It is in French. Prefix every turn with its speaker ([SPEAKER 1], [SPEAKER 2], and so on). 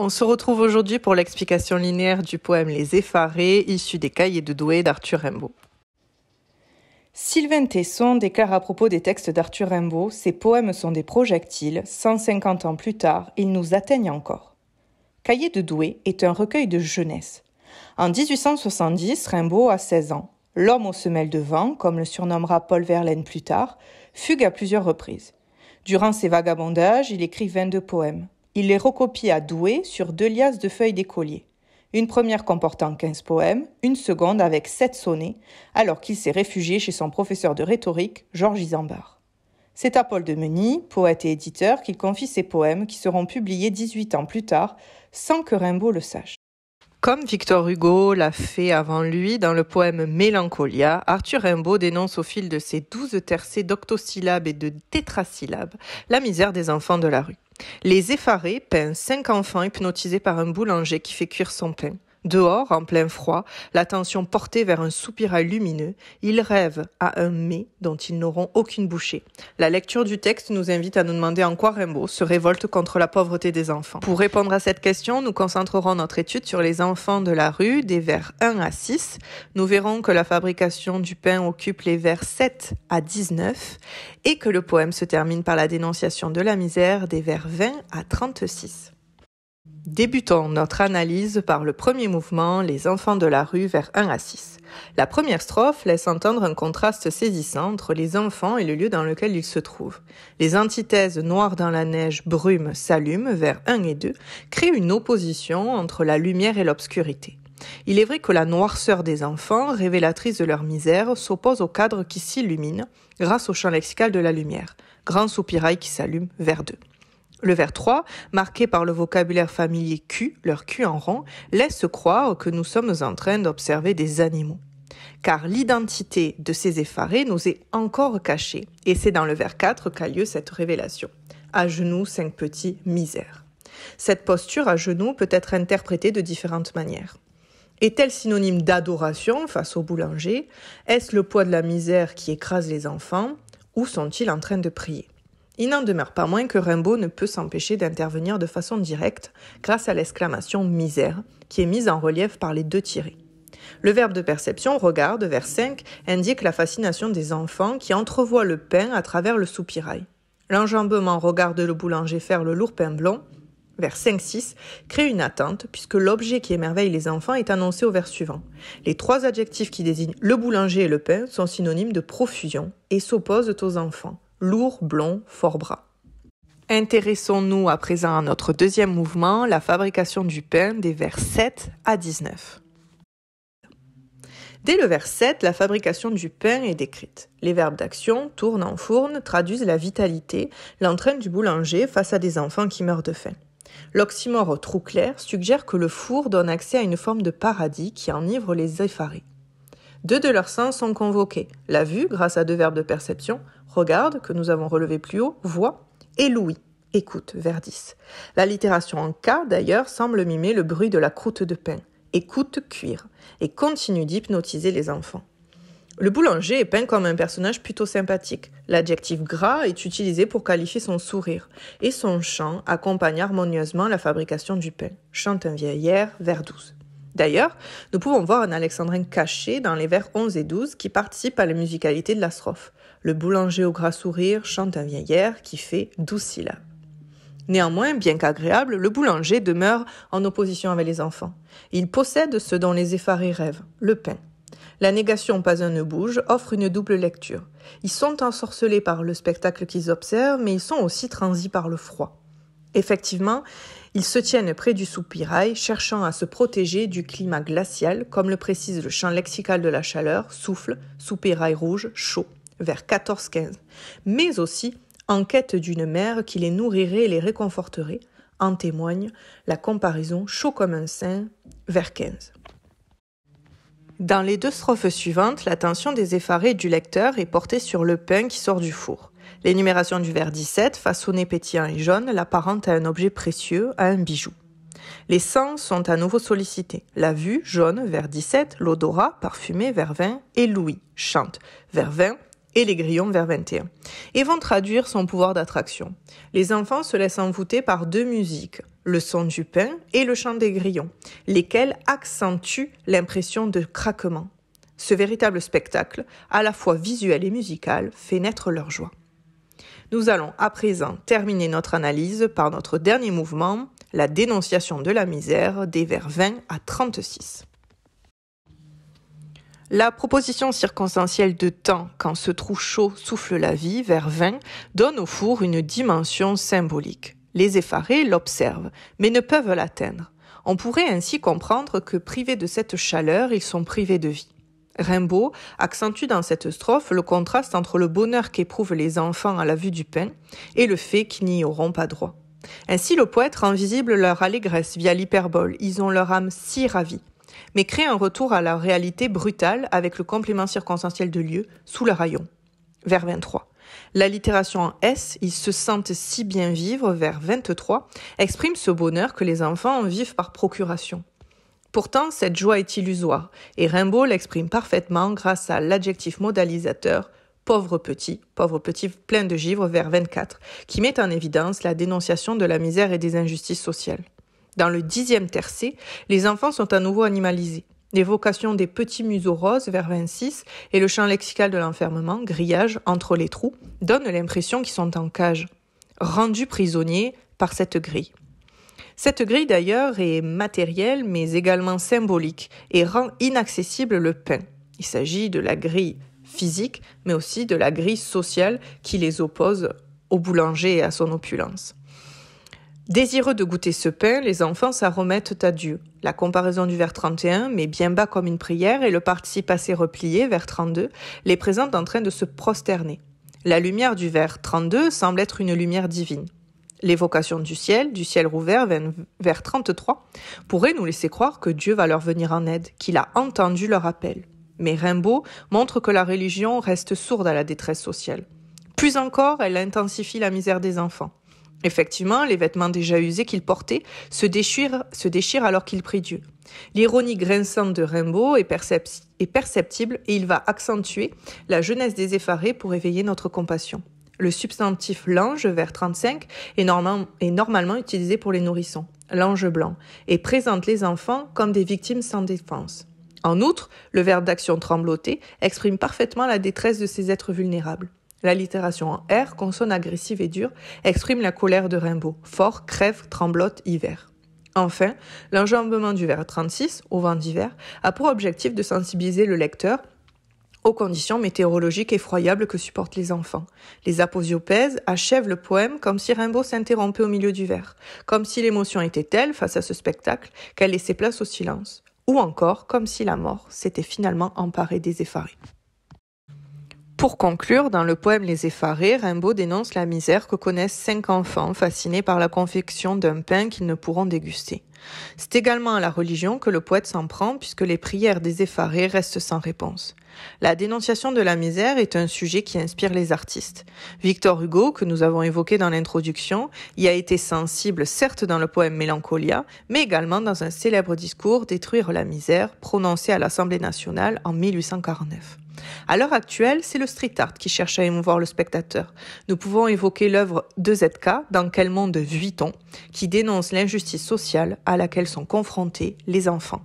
[SPEAKER 1] On se retrouve aujourd'hui pour l'explication linéaire du poème Les Effarés, issu des cahiers de Douai d'Arthur Rimbaud. Sylvain Tesson déclare à propos des textes d'Arthur Rimbaud Ces poèmes sont des projectiles, 150 ans plus tard, ils nous atteignent encore. Cahiers de Douai est un recueil de jeunesse. En 1870, Rimbaud a 16 ans. L'homme aux semelles de vent, comme le surnommera Paul Verlaine plus tard, fugue à plusieurs reprises. Durant ses vagabondages, il écrit 22 poèmes. Il les recopie à Douai sur deux liasses de feuilles d'écolier. Une première comportant 15 poèmes, une seconde avec 7 sonnets, alors qu'il s'est réfugié chez son professeur de rhétorique, Georges Isambard. C'est à Paul de Meny, poète et éditeur, qu'il confie ses poèmes qui seront publiés 18 ans plus tard, sans que Rimbaud le sache. Comme Victor Hugo l'a fait avant lui dans le poème Mélancolia, Arthur Rimbaud dénonce au fil de ses douze tercets d'octosyllabes et de tétrasyllabes la misère des enfants de la rue. Les effarés peint cinq enfants hypnotisés par un boulanger qui fait cuire son pain. Dehors, en plein froid, l'attention portée vers un soupirail lumineux, ils rêvent à un mai dont ils n'auront aucune bouchée. La lecture du texte nous invite à nous demander en quoi Rimbaud se révolte contre la pauvreté des enfants. Pour répondre à cette question, nous concentrerons notre étude sur les enfants de la rue, des vers 1 à 6. Nous verrons que la fabrication du pain occupe les vers 7 à 19 et que le poème se termine par la dénonciation de la misère des vers 20 à 36. Débutons notre analyse par le premier mouvement, Les enfants de la rue vers 1 à 6. La première strophe laisse entendre un contraste saisissant entre les enfants et le lieu dans lequel ils se trouvent. Les antithèses noires dans la neige, brume, s'allument vers 1 et 2 créent une opposition entre la lumière et l'obscurité. Il est vrai que la noirceur des enfants, révélatrice de leur misère, s'oppose au cadre qui s'illumine grâce au champ lexical de la lumière. Grand soupirail qui s'allume vers 2. Le vers 3, marqué par le vocabulaire familier Q, leur cul en rond, laisse croire que nous sommes en train d'observer des animaux. Car l'identité de ces effarés nous est encore cachée, et c'est dans le vers 4 qu'a lieu cette révélation. À genoux, cinq petits, misère. Cette posture à genoux peut être interprétée de différentes manières. Est-elle synonyme d'adoration face au boulanger Est-ce le poids de la misère qui écrase les enfants Ou sont-ils en train de prier il n'en demeure pas moins que Rimbaud ne peut s'empêcher d'intervenir de façon directe grâce à l'exclamation misère qui est mise en relief par les deux tirés. Le verbe de perception, regarde, vers 5, indique la fascination des enfants qui entrevoient le pain à travers le soupirail. L'enjambement regarde le boulanger faire le lourd pain blond, vers 5-6, crée une attente puisque l'objet qui émerveille les enfants est annoncé au vers suivant. Les trois adjectifs qui désignent le boulanger et le pain sont synonymes de profusion et s'opposent aux enfants lourd, blond, fort bras. Intéressons-nous à présent à notre deuxième mouvement, la fabrication du pain des vers 7 à 19. Dès le vers 7, la fabrication du pain est décrite. Les verbes d'action, tourne, en fourne, traduisent la vitalité, l'entraîne du boulanger face à des enfants qui meurent de faim. L'oxymore trou clair suggère que le four donne accès à une forme de paradis qui enivre les effarés. Deux de leurs sens sont convoqués, la vue grâce à deux verbes de perception, regarde, que nous avons relevé plus haut, voit, et l'ouïe, écoute, vers 10. La littération en K, d'ailleurs, semble mimer le bruit de la croûte de pain. Écoute cuire, et continue d'hypnotiser les enfants. Le boulanger est peint comme un personnage plutôt sympathique. L'adjectif gras est utilisé pour qualifier son sourire, et son chant accompagne harmonieusement la fabrication du pain. Chante un vieillard, vers 12. D'ailleurs, nous pouvons voir un alexandrin caché dans les vers 11 et 12 qui participe à la musicalité de la strophe. Le boulanger au gras sourire chante un vieillard qui fait douze syllabes. Néanmoins, bien qu'agréable, le boulanger demeure en opposition avec les enfants. Il possède ce dont les effarés rêvent, le pain. La négation Pas un ne bouge offre une double lecture. Ils sont ensorcelés par le spectacle qu'ils observent, mais ils sont aussi transis par le froid. Effectivement, ils se tiennent près du soupirail, cherchant à se protéger du climat glacial, comme le précise le champ lexical de la chaleur, souffle, soupirail rouge, chaud, vers 14-15, mais aussi en quête d'une mère qui les nourrirait et les réconforterait, en témoigne la comparaison chaud comme un sein, vers 15. Dans les deux strophes suivantes, l'attention des effarés du lecteur est portée sur le pain qui sort du four. L'énumération du vers 17, façonné pétillant et jaune, l'apparente à un objet précieux, à un bijou. Les sens sont à nouveau sollicités. La vue, jaune, vers 17, l'odorat, parfumé, vers 20, et Louis, chante, vers 20, et les grillons vers 21, et vont traduire son pouvoir d'attraction. Les enfants se laissent envoûter par deux musiques, le son du pain et le chant des grillons, lesquels accentuent l'impression de craquement. Ce véritable spectacle, à la fois visuel et musical, fait naître leur joie. Nous allons à présent terminer notre analyse par notre dernier mouvement, la dénonciation de la misère des vers 20 à 36. La proposition circonstancielle de temps quand ce trou chaud souffle la vie vers 20 donne au four une dimension symbolique. Les effarés l'observent, mais ne peuvent l'atteindre. On pourrait ainsi comprendre que privés de cette chaleur, ils sont privés de vie. Rimbaud accentue dans cette strophe le contraste entre le bonheur qu'éprouvent les enfants à la vue du pain et le fait qu'ils n'y auront pas droit. Ainsi le poète rend visible leur allégresse via l'hyperbole, ils ont leur âme si ravie, mais crée un retour à la réalité brutale avec le complément circonstanciel de lieu sous le rayon. Vers 23. L'allitération en S, ils se sentent si bien vivre, vers 23, exprime ce bonheur que les enfants en vivent par procuration. Pourtant, cette joie est illusoire, et Rimbaud l'exprime parfaitement grâce à l'adjectif modalisateur pauvre petit, pauvre petit plein de givre vers 24, qui met en évidence la dénonciation de la misère et des injustices sociales. Dans le dixième tercé, les enfants sont à nouveau animalisés. L'évocation des petits museaux roses vers 26 et le champ lexical de l'enfermement, grillage, entre les trous, donnent l'impression qu'ils sont en cage, rendus prisonniers par cette grille. Cette grille d'ailleurs est matérielle mais également symbolique et rend inaccessible le pain. Il s'agit de la grille physique mais aussi de la grille sociale qui les oppose au boulanger et à son opulence. Désireux de goûter ce pain, les enfants s'en remettent à Dieu. La comparaison du vers 31, mais bien bas comme une prière, et le participe assez replié, vers 32, les présente en train de se prosterner. La lumière du vers 32 semble être une lumière divine. L'évocation du ciel, du ciel rouvert vers 33, pourrait nous laisser croire que Dieu va leur venir en aide, qu'il a entendu leur appel. Mais Rimbaud montre que la religion reste sourde à la détresse sociale. Plus encore, elle intensifie la misère des enfants. Effectivement, les vêtements déjà usés qu'ils portaient se déchirent, alors qu'ils prient Dieu. L'ironie grinçante de Rimbaud est, perceptible et il va accentuer la jeunesse des effarés pour éveiller notre compassion. Le substantif lange, vers 35, est, normalement utilisé pour les nourrissons, l'ange blanc, et présente les enfants comme des victimes sans défense. En outre, le verbe d'action trembloté exprime parfaitement la détresse de ces êtres vulnérables. L'allitération en R, consonne agressive et dure, exprime la colère de Rimbaud. Fort, crève, tremblote, hiver. Enfin, l'enjambement du vers 36, au vent d'hiver, a pour objectif de sensibiliser le lecteur aux conditions météorologiques effroyables que supportent les enfants. Les aposiopèses achèvent le poème comme si Rimbaud s'interrompait au milieu du vers, comme si l'émotion était telle face à ce spectacle qu'elle laissait place au silence, ou encore comme si la mort s'était finalement emparée des effarés. Pour conclure, dans le poème Les Effarés, Rimbaud dénonce la misère que connaissent cinq enfants fascinés par la confection d'un pain qu'ils ne pourront déguster. C'est également à la religion que le poète s'en prend puisque les prières des effarés restent sans réponse. La dénonciation de la misère est un sujet qui inspire les artistes. Victor Hugo, que nous avons évoqué dans l'introduction, y a été sensible certes dans le poème Mélancolia, mais également dans un célèbre discours Détruire la misère prononcé à l'Assemblée nationale en 1849. À l'heure actuelle, c'est le street art qui cherche à émouvoir le spectateur. Nous pouvons évoquer l'œuvre de ZK, Dans quel monde vit-on, qui dénonce l'injustice sociale à laquelle sont confrontés les enfants.